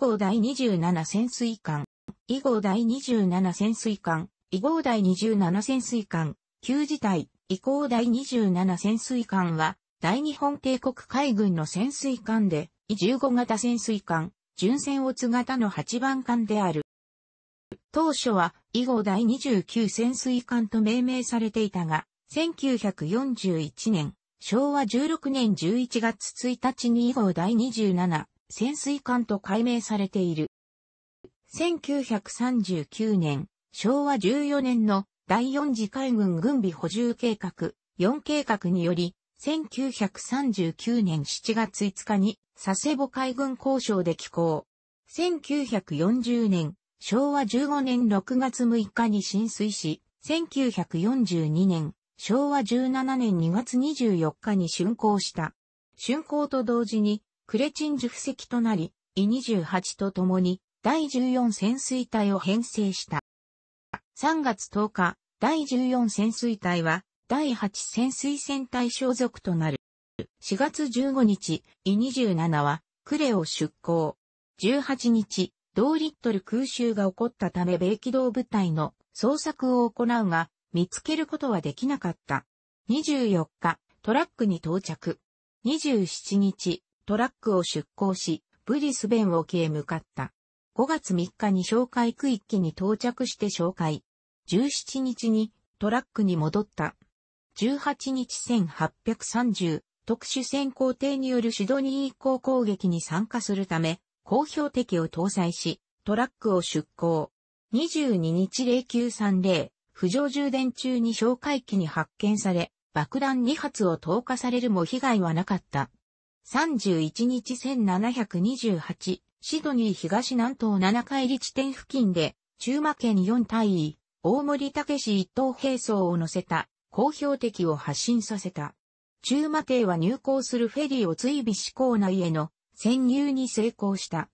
号第27潜水艦、以号第27潜水艦、以号第27潜水艦、旧自体、以降第27潜水艦は、大日本帝国海軍の潜水艦で、以15型潜水艦、巡船乙型の8番艦である。当初は、以後第29潜水艦と命名されていたが、1941年、昭和16年11月1日に以後第27潜水艦と改名されている。1939年、昭和14年の第4次海軍軍備補充計画、4計画により、1939年7月5日に佐世保海軍交渉で寄港。1940年、昭和15年6月6日に浸水し、1942年、昭和17年2月24日に竣工した。竣工と同時にクレチン受ュ布石となり、E28 と共に第14潜水隊を編成した。3月10日、第14潜水隊は第8潜水船隊所属となる。4月15日、E27 はクレを出港。18日、同リットル空襲が起こったため米機動部隊の捜索を行うが、見つけることはできなかった。24日、トラックに到着。27日、トラックを出港し、ブリスベン沖へ向かった。5月3日に紹介区域に到着して紹介。17日にトラックに戻った。18日1830特殊潜航艇によるシドニー以降攻撃に参加するため、公表的を搭載し、トラックを出港。22日0930、浮上充電中に紹介機に発見され、爆弾2発を投下されるも被害はなかった。31日1728、シドニー東南東7海里地点付近で、中馬県4大尉、大森武一等兵装を乗せた、公表敵を発進させた。中馬艇は入港するフェリーを追尾し港内への潜入に成功した。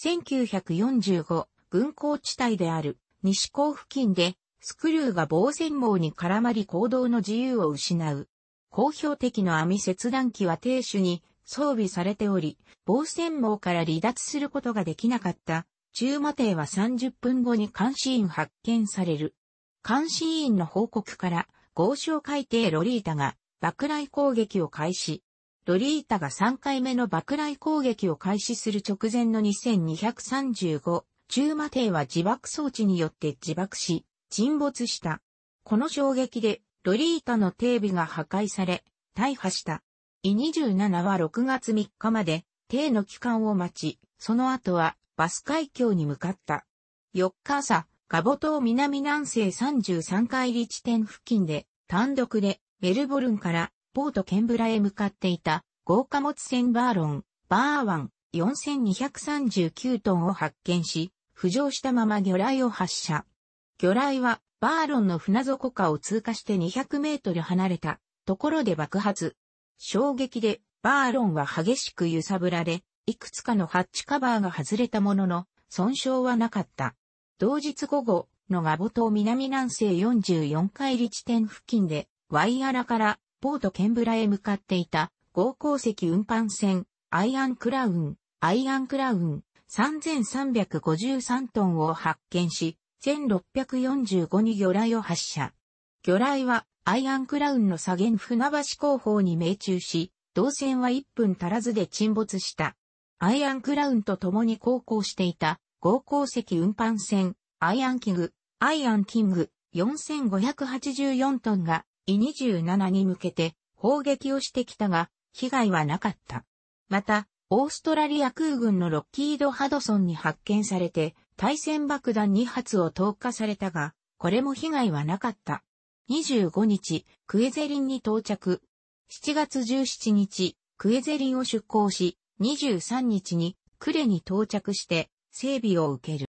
1945、軍港地帯である西港付近で、スクリューが防戦網に絡まり行動の自由を失う。公表敵の網切断機は停止に装備されており、防戦網から離脱することができなかった中馬艇は30分後に監視員発見される。監視員の報告から豪商海底ロリータが爆雷攻撃を開始。ロリータが3回目の爆雷攻撃を開始する直前の2235、中馬艇は自爆装置によって自爆し、沈没した。この衝撃で、ロリータの艇尾が破壊され、大破した。2 7は6月3日まで、艇の帰還を待ち、その後はバス海峡に向かった。4日朝、ガボ島南南西33海里地点付近で、単独でメルボルンからポートケンブラへ向かっていた豪華物船バーロン、バーワン4239トンを発見し、浮上したまま魚雷を発射。魚雷はバーロンの船底下を通過して200メートル離れたところで爆発。衝撃でバーロンは激しく揺さぶられ、いくつかのハッチカバーが外れたものの、損傷はなかった。同日午後のガボ島南南西44海里地点付近で、ワイアラからポートケンブラへ向かっていた合鉱石運搬船、アイアンクラウン、アイアンクラウン3353トンを発見し、1645に魚雷を発射。魚雷はアイアンクラウンの左舷船橋後方に命中し、動線は1分足らずで沈没した。アイアンクラウンと共に航行していた合鉱石運搬船、アイアンキング、アイアンキング4584トンが E27 に向けて砲撃をしてきたが、被害はなかった。また、オーストラリア空軍のロッキード・ハドソンに発見されて、対戦爆弾2発を投下されたが、これも被害はなかった。25日、クエゼリンに到着。7月17日、クエゼリンを出港し、23日にクレに到着して整備を受ける。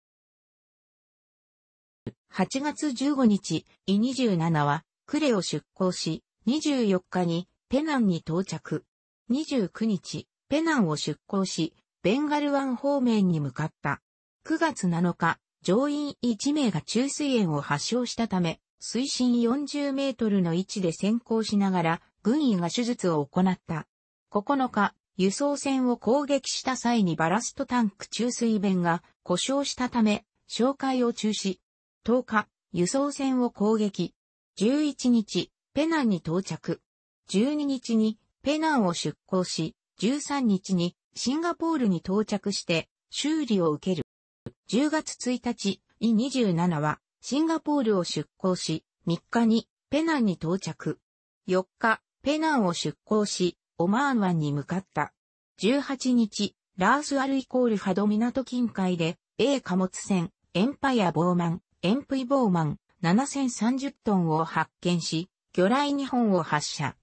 8月15日、イ27はクレを出港し、24日にペナンに到着。29日、ペナンを出港し、ベンガル湾方面に向かった。9月7日、乗員1名が中水炎を発症したため、水深40メートルの位置で先行しながら、軍医が手術を行った。9日、輸送船を攻撃した際にバラストタンク注水弁が故障したため、紹介を中止。10日、輸送船を攻撃。11日、ペナンに到着。12日にペナンを出港し、13日にシンガポールに到着して修理を受ける。10月1日、e 27はシンガポールを出港し、3日にペナンに到着。4日、ペナンを出港し、オマーン湾に向かった。18日、ラースアルイコールハド港近海で、A 貨物船、エンパイア・ボーマン、エンプイ・ボーマン、7030トンを発見し、魚雷2本を発射。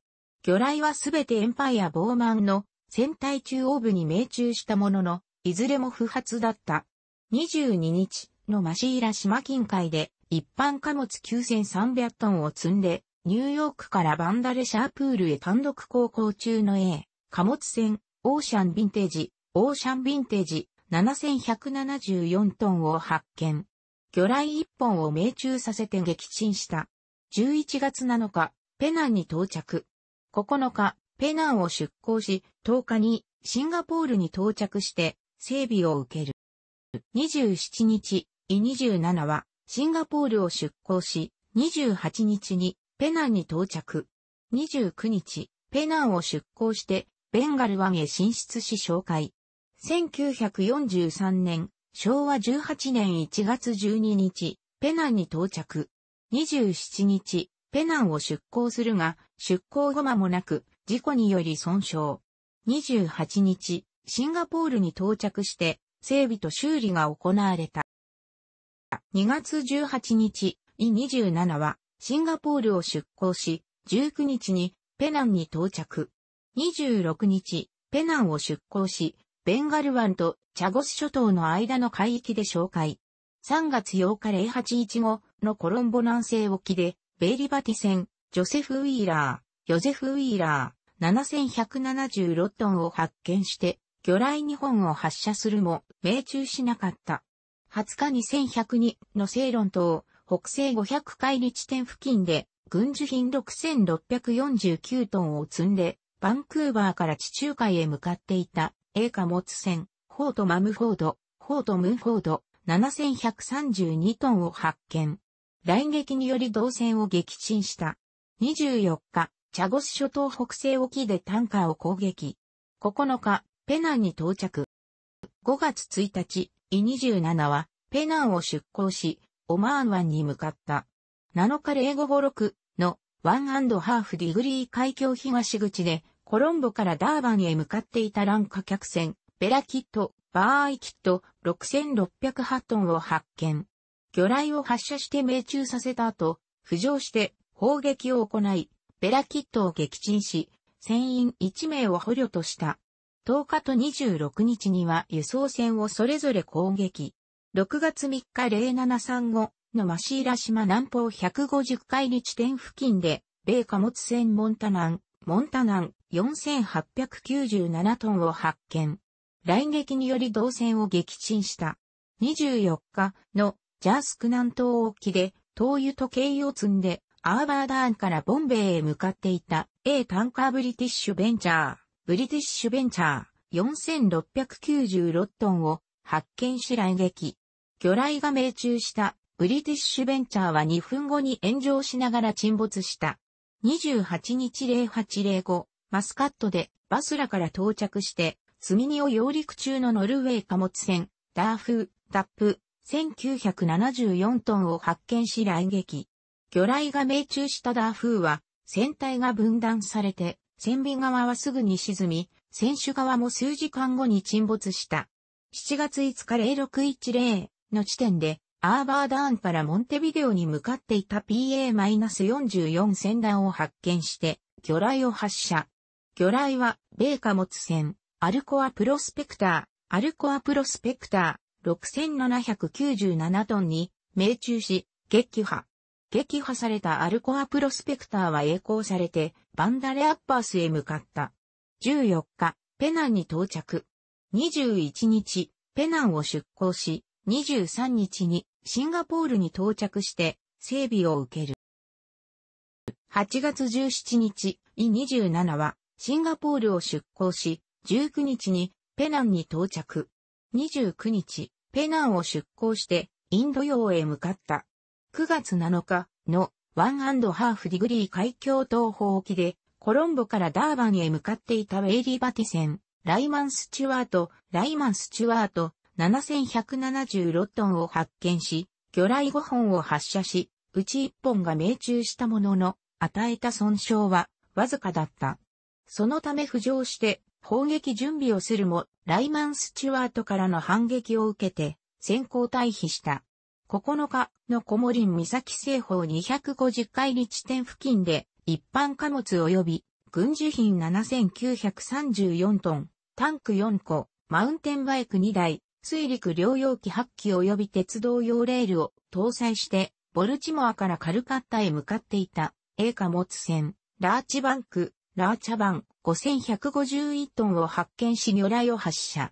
魚雷はすべてエンパイア・ボーマンの船体中央部に命中したものの、いずれも不発だった。22日、のマシーラ島近海で一般貨物9300トンを積んで、ニューヨークからバンダレシャープールへ単独航行中の A、貨物船、オーシャンヴィンテージ、オーシャンヴィンテージ7174トンを発見。魚雷一本を命中させて撃沈した。11月7日、ペナンに到着。9日、ペナンを出港し、10日にシンガポールに到着して、整備を受ける。27日、E27 はシンガポールを出港し、28日にペナンに到着。29日、ペナンを出港して、ベンガル湾へ進出し紹介。1943年、昭和18年1月12日、ペナンに到着。27日、ペナンを出港するが、出港後間もなく、事故により損傷。28日、シンガポールに到着して、整備と修理が行われた。2月18日、E27 はシンガポールを出港し、19日にペナンに到着。26日、ペナンを出港し、ベンガル湾とチャゴス諸島の間の海域で紹介。3月8日0 8 1号のコロンボ南西沖で、ベイリバティ船、ジョセフ・ウィーラー、ヨゼフ・ウィーラー、7176トンを発見して、魚雷2本を発射するも、命中しなかった。20日2102の西論島、北西500海里地点付近で、軍需品6649トンを積んで、バンクーバーから地中海へ向かっていた、英貨物船、ホート・マムフォード、ホート・ムンフォード、7132トンを発見。来撃により動船を撃沈した。24日、チャゴス諸島北西沖でタンカーを攻撃。9日、ペナンに到着。5月1日、E27 はペナンを出港し、オマーン湾に向かった。7日ゴボロク、のワンハーフディグリー海峡東口でコロンボからダーバンへ向かっていたランカ客船ベラキット、バーイキット6 6 0 8トンを発見。魚雷を発射して命中させた後、浮上して砲撃を行い、ベラキットを撃沈し、船員1名を捕虜とした。10日と26日には輸送船をそれぞれ攻撃。6月3日0735のマシーラ島南方150海里地点付近で、米貨物船モンタナン、モンタナン4897トンを発見。来撃により同船を撃沈した。24日のジャースク南東沖で灯油と軽油を積んでアーバーダーンからボンベイへ向かっていた A タンカーブリティッシュベンチャー。ブリティッシュベンチャー4696トンを発見し来撃。魚雷が命中したブリティッシュベンチャーは2分後に炎上しながら沈没した。28日0805、マスカットでバスラから到着して、積み荷を揚陸中のノルウェー貨物船、ダーフ、ーダップ、1974トンを発見し来撃。魚雷が命中したダーフーは、船体が分断されて、船尾側はすぐに沈み、船首側も数時間後に沈没した。7月5日0610の地点で、アーバーダーンからモンテビデオに向かっていた PA-44 船団を発見して、魚雷を発射。魚雷は、米貨物船、アルコアプロスペクター、アルコアプロスペクター、6797トンに命中し、撃破。撃破されたアルコアプロスペクターは栄光されて、バンダレアッパースへ向かった。14日、ペナンに到着。21日、ペナンを出港し、23日にシンガポールに到着して整備を受ける。8月17日、E27 はシンガポールを出港し、19日にペナンに到着。29日、ペナンを出港してインド洋へ向かった。9月7日のワンアンドハーフディグリー海峡東方沖で、コロンボからダーバンへ向かっていたウェイリーバティ船、ライマン・スチュワート、ライマン・スチュワート、7176トンを発見し、魚雷5本を発射し、うち1本が命中したものの、与えた損傷は、わずかだった。そのため浮上して、砲撃準備をするも、ライマン・スチュワートからの反撃を受けて、先行退避した。9日の小森岬西方250海里地点付近で、一般貨物及び軍需品7934トン、タンク4個、マウンテンバイク2台、水陸両用機8機及び鉄道用レールを搭載して、ボルチモアからカルカッタへ向かっていた、A 貨物船、ラーチバンク、ラーチャバン5151トンを発見し魚雷を発射。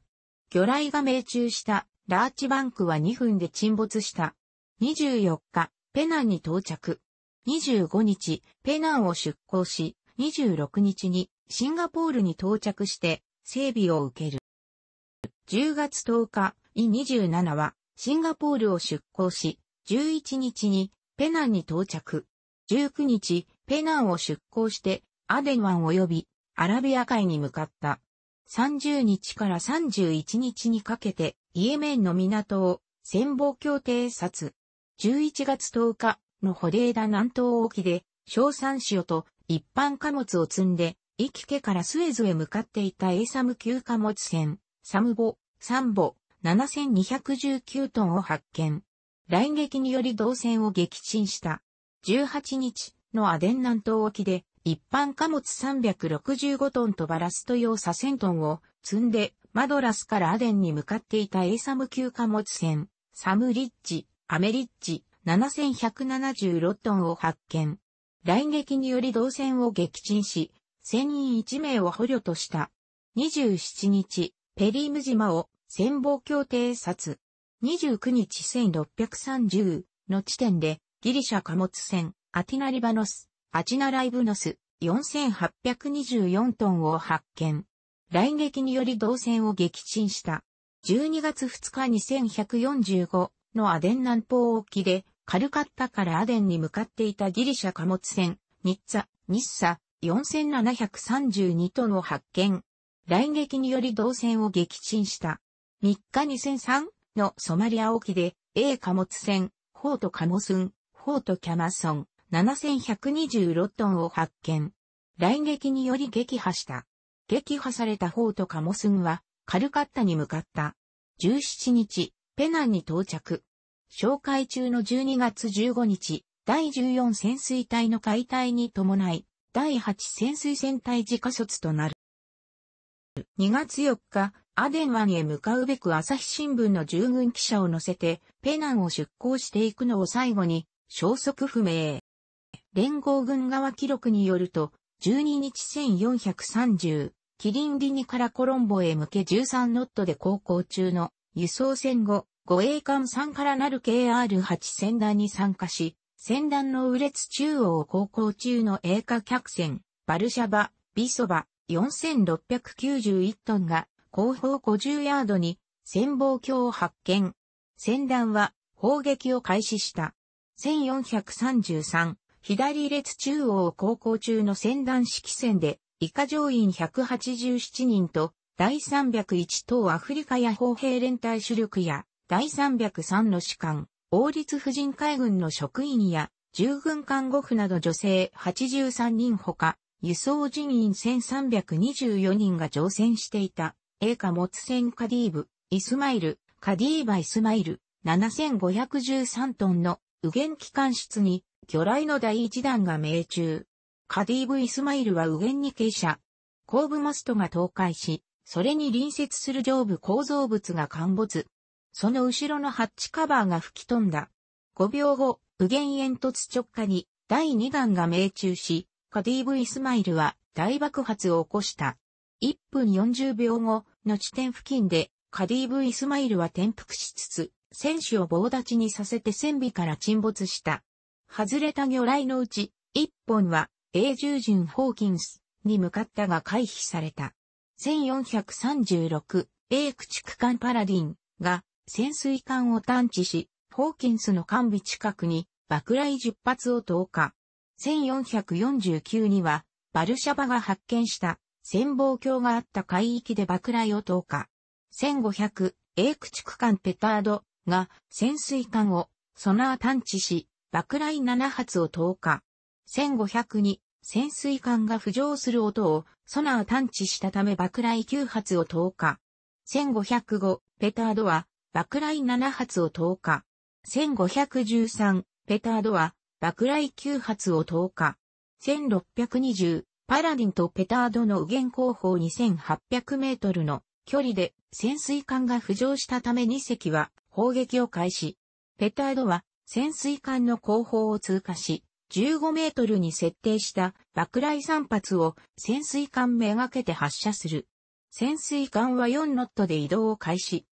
魚雷が命中したラーチバンクは2分で沈没した。24日、ペナンに到着。25日、ペナンを出港し、26日にシンガポールに到着して整備を受ける。10月10日、E27 はシンガポールを出港し、11日にペナンに到着。19日、ペナンを出港してアデン湾及びアラビア海に向かった。30日から31日にかけてイエメンの港を戦争協定殺。11月10日のホデーダ南東沖で、小三塩と一般貨物を積んで、イキケからスエズへ向かっていたエイサム級貨物船、サムボ、サンボ、7219トンを発見。来撃により同船を撃沈した。18日のアデン南東沖で、一般貨物365トンとバラスト用左遷トンを積んでマドラスからアデンに向かっていたエイサム級貨物船、サムリッジ、アメリッジ、7176トンを発見。来撃により同船を撃沈し、船員1名を捕虜とした。27日、ペリーム島を戦防協定殺。29日1630の地点でギリシャ貨物船アティナリバノス、アチナライブノス4824トンを発見。来撃により動線を撃沈した。12月2日2 1 4 5のアデン南方沖で、カルカッタからアデンに向かっていたギリシャ貨物船、ニッツァ、ニッサ、4732トンを発見。来撃により動線を撃沈した。3日2003のソマリア沖で、A 貨物船、ホートカモスン、ホートキャマソン、7126トンを発見。来撃により撃破した。撃破された方とカモスンは、カルカッタに向かった。17日、ペナンに到着。紹介中の12月15日、第14潜水隊の解体に伴い、第8潜水船隊自家卒となる。2月4日、アデン湾へ向かうべく朝日新聞の従軍記者を乗せて、ペナンを出港していくのを最後に、消息不明。連合軍側記録によると、12日1430、キリンリニからコロンボへ向け13ノットで航行中の輸送船後、護衛艦3からなる KR8 船団に参加し、船団の右列中央を航行中の英華客船、バルシャバ、ビソバ、4691トンが、後方50ヤードに、船望鏡を発見。船団は、砲撃を開始した。1433、左列中央を航行中の船団式船で、以下上院187人と、第301等アフリカや砲兵連隊主力や、第303の士官、王立婦人海軍の職員や、従軍看護婦など女性83人ほか、輸送人員1324人が乗船していた、英貨持船カディーブ、イスマイル、カディーバイスマイル、7513トンの右舷機関室に、魚雷の第1弾が命中。カディーブ・イスマイルは右舷に傾斜。後部マストが倒壊し、それに隣接する上部構造物が陥没。その後ろのハッチカバーが吹き飛んだ。5秒後、右舷煙突直下に第2弾が命中し、カディーブ・イスマイルは大爆発を起こした。1分40秒後の地点付近で、カディーブ・イスマイルは転覆しつつ、戦士を棒立ちにさせて船尾から沈没した。外れた魚雷のうち、1本は永住人ホーキンスに向かったが回避された。1436、英駆逐艦パラディンが潜水艦を探知し、ホーキンスの艦尾近くに爆雷10発を投下。1449には、バルシャバが発見した潜望鏡があった海域で爆雷を投下。1500、英駆逐艦ペタードが潜水艦をソナー探知し、爆雷7発を投下。1 5 0 2潜水艦が浮上する音をソナー探知したため爆雷9発を投下。1505ペタードは爆雷7発を投下。1513ペタードは爆雷9発を投下。1620パラディンとペタードの右舷後方2800メートルの距離で潜水艦が浮上したため2隻は砲撃を開始。ペタードは潜水艦の後方を通過し、15メートルに設定した爆雷散発を潜水艦めがけて発射する。潜水艦は4ノットで移動を開始。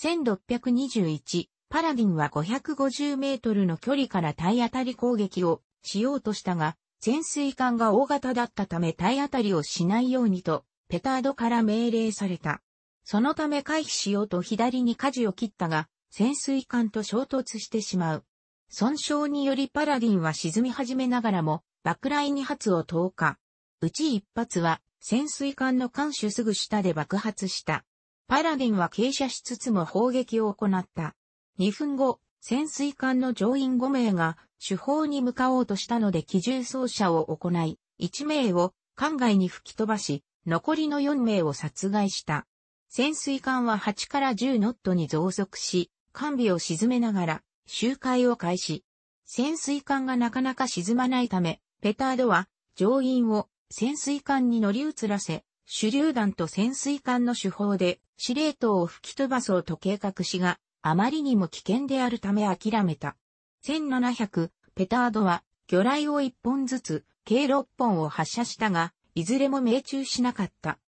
1621パラディンは550メートルの距離から体当たり攻撃をしようとしたが、潜水艦が大型だったため体当たりをしないようにと、ペタードから命令された。そのため回避しようと左に舵を切ったが、潜水艦と衝突してしまう。損傷によりパラディンは沈み始めながらも、爆雷2発を投下。うち1発は潜水艦の艦首すぐ下で爆発した。パラディンは傾斜しつつも砲撃を行った。2分後、潜水艦の乗員5名が主砲に向かおうとしたので機銃掃射を行い、1名を艦外に吹き飛ばし、残りの4名を殺害した。潜水艦は8から10ノットに増速し、艦尾を沈めながら周回を開始。潜水艦がなかなか沈まないため、ペタードは乗員を潜水艦に乗り移らせ、手榴弾と潜水艦の手法で司令塔を吹き飛ばそうと計画しが、あまりにも危険であるため諦めた。1700、ペタードは魚雷を1本ずつ、計6本を発射したが、いずれも命中しなかった。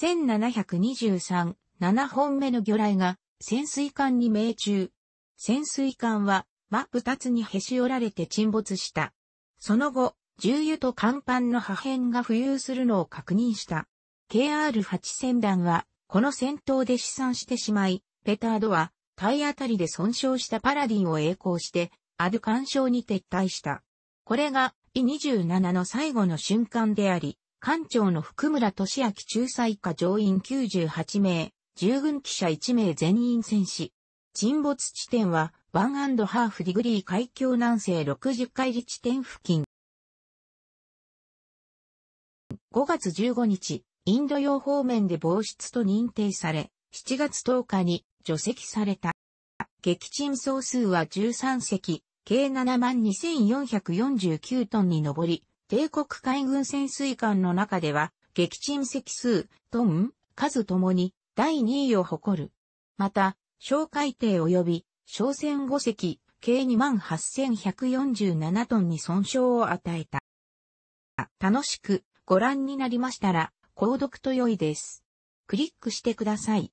1723、7本目の魚雷が潜水艦に命中、潜水艦は真二つにへし折られて沈没した。その後、重油と甲板の破片が浮遊するのを確認した。KR8 船団は、この戦闘で試算してしまい、ペタードは、体当たりで損傷したパラディンを栄光して、アドカン礁に撤退した。これが、E27 の最後の瞬間であり、艦長の福村俊明仲裁下乗員98名、従軍記者1名全員戦死。沈没地点は、ワンアンドハーフディグリー海峡南西60海里地点付近。5月15日、インド洋方面で防出と認定され、7月10日に除籍された。撃沈総数は13隻、計72,449トンに上り、帝国海軍潜水艦の中では、撃沈隻数、トン、数ともに第2位を誇る。また、小海底及び小船5隻、計28,147トンに損傷を与えた。楽しくご覧になりましたら、購読と良いです。クリックしてください。